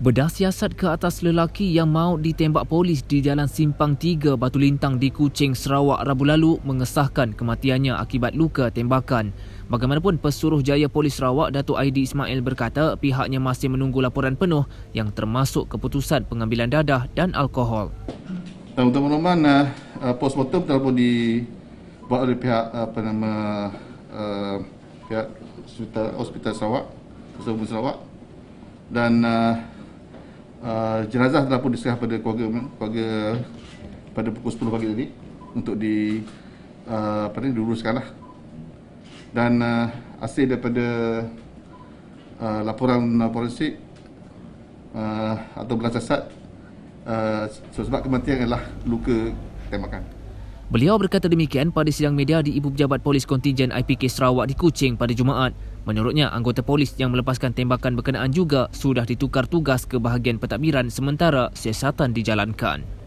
Bedah siasat ke atas lelaki yang mau ditembak polis di Jalan Simpang 3 Batu Lintang di Kuching, Sarawak Rabu lalu mengesahkan kematiannya akibat luka tembakan. Bagaimanapun, Pesuruh Jaya Polis Sarawak, Datuk Aidi Ismail berkata pihaknya masih menunggu laporan penuh yang termasuk keputusan pengambilan dadah dan alkohol. Untuk penemuan, uh, eh, eh, mortem telah pun dibuat oleh pihak uh, apa uh, pihak Hospital, Hospital Sarawak, Sarawak dan uh, Eh, jenazah telah pun diserah pada keluarga, keluarga pada pukul 10 pagi tadi untuk di uh, apa ni luruskanlah. Dan uh, hasil daripada uh, laporan forensik uh, atau belah jasad uh, sebab kematian adalah luka tembakan. Beliau berkata demikian pada sidang media di Ibu Pejabat Polis Kontingen IPK Sarawak di Kuching pada Jumaat. Menurutnya, anggota polis yang melepaskan tembakan berkenaan juga sudah ditukar tugas ke bahagian pentadbiran sementara siasatan dijalankan.